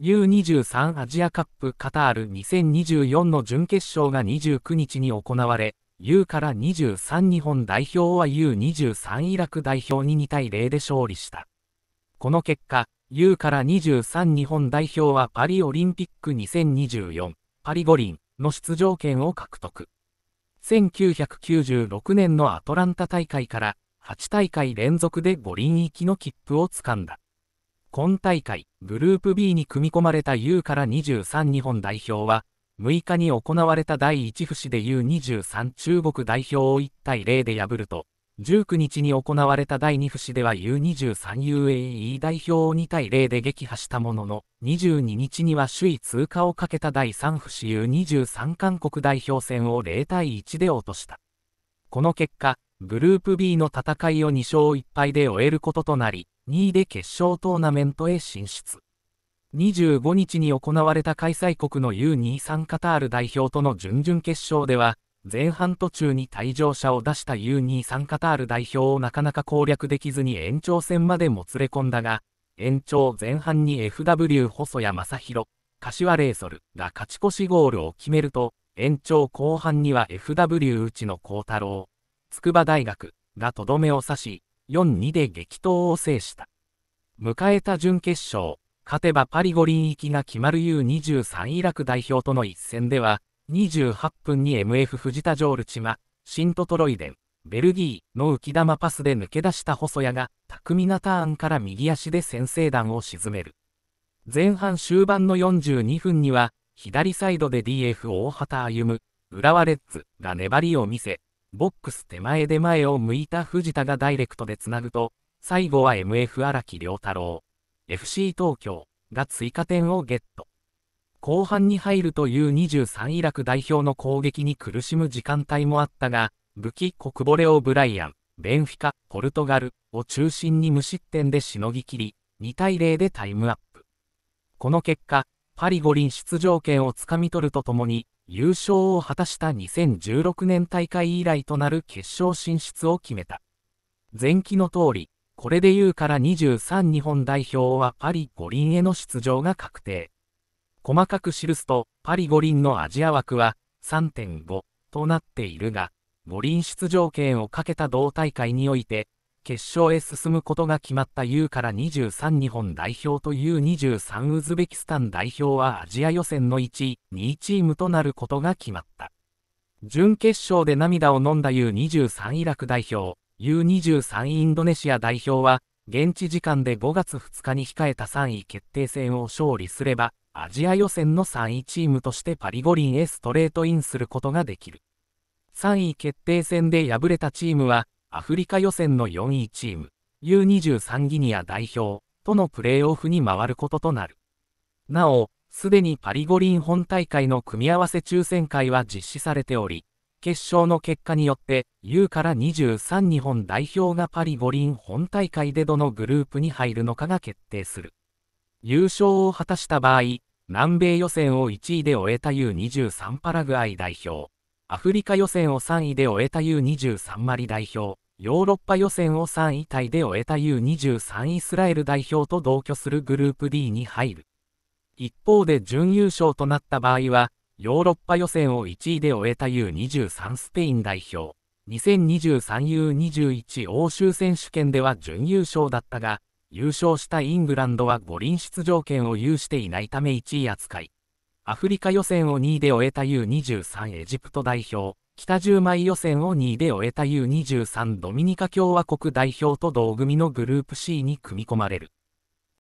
U23 アジアカップカタール2024の準決勝が29日に行われ、U から23日本代表は U23 イラク代表に2対0で勝利した。この結果、U から23日本代表はパリオリンピック2024パリ五輪の出場権を獲得。1996年のアトランタ大会から8大会連続で五輪行きの切符をつかんだ。今大会、グループ B に組み込まれた U から23日本代表は、6日に行われた第1節で U23 中国代表を1対0で破ると、19日に行われた第2節では U23UAE 代表を2対0で撃破したものの、22日には首位通過をかけた第3節 U23 韓国代表戦を0対1で落とした。この結果、グループ B の戦いを2勝1敗で終えることとなり、2位で決勝トーナメントへ進出。25日に行われた開催国の U23 カタール代表との準々決勝では、前半途中に退場者を出した U23 カタール代表をなかなか攻略できずに延長戦までもつれ込んだが、延長前半に FW 細谷正宏、柏レイソルが勝ち越しゴールを決めると、延長後半には FW 内野幸太郎、筑波大学がとどめを刺し、4-2で激闘を制した。迎えた準決勝、勝てばパリ五輪行きが決まる U23 イラク代表との一戦では、28分に MF 藤田ジョールチマ、シントトロイデン、ベルギーの浮き玉パスで抜け出した細谷が、巧みなターンから右足で先制弾を沈める。前半終盤の42分には、左サイドで DF 大畑歩夢、浦和レッズが粘りを見せ、ボックス手前で前を向いた藤田がダイレクトでつなぐと、最後は MF 荒木良太郎、FC 東京が追加点をゲット。後半に入るという23イラク代表の攻撃に苦しむ時間帯もあったが、武器国ボレオ・ブライアン、ベンフィカ、ポルトガルを中心に無失点でしのぎきり、2対0でタイムアップ。この結果、パリ五輪出場権をつかみ取るとともに、優勝を果たした2016年大会以来となる決勝進出を決めた。前期の通り、これで U から23日本代表はパリ五輪への出場が確定。細かく記すと、パリ五輪のアジア枠は3.5となっているが、五輪出場権をかけた同大会において、決勝へ進むことが決まった U から23日本代表と U23 ウズベキスタン代表はアジア予選の1位、2位チームとなることが決まった。準決勝で涙を飲んだ U23 イラク代表、U23 インドネシア代表は、現地時間で5月2日に控えた3位決定戦を勝利すれば、アジア予選の3位チームとしてパリ五輪へストレートインすることができる。3位決定戦で敗れたチームは、アフリカ予選の4位チーム、U23 ギニア代表とのプレーオフに回ることとなる。なお、すでにパリ五輪本大会の組み合わせ抽選会は実施されており、決勝の結果によって U から23日本代表がパリ五輪本大会でどのグループに入るのかが決定する。優勝を果たした場合、南米予選を1位で終えた U23 パラグアイ代表、アフリカ予選を3位で終えた U23 マリ代表、ヨーロッパ予選を3位タイで終えた U23 イスラエル代表と同居するグループ D に入る。一方で準優勝となった場合は、ヨーロッパ予選を1位で終えた U23 スペイン代表、2023U21 欧州選手権では準優勝だったが、優勝したイングランドは五輪出場権を有していないため1位扱い。アフリカ予選を2位で終えた U23 エジプト代表、北10枚予選を2位で終えた U23 ドミニカ共和国代表と同組のグループ C に組み込まれる。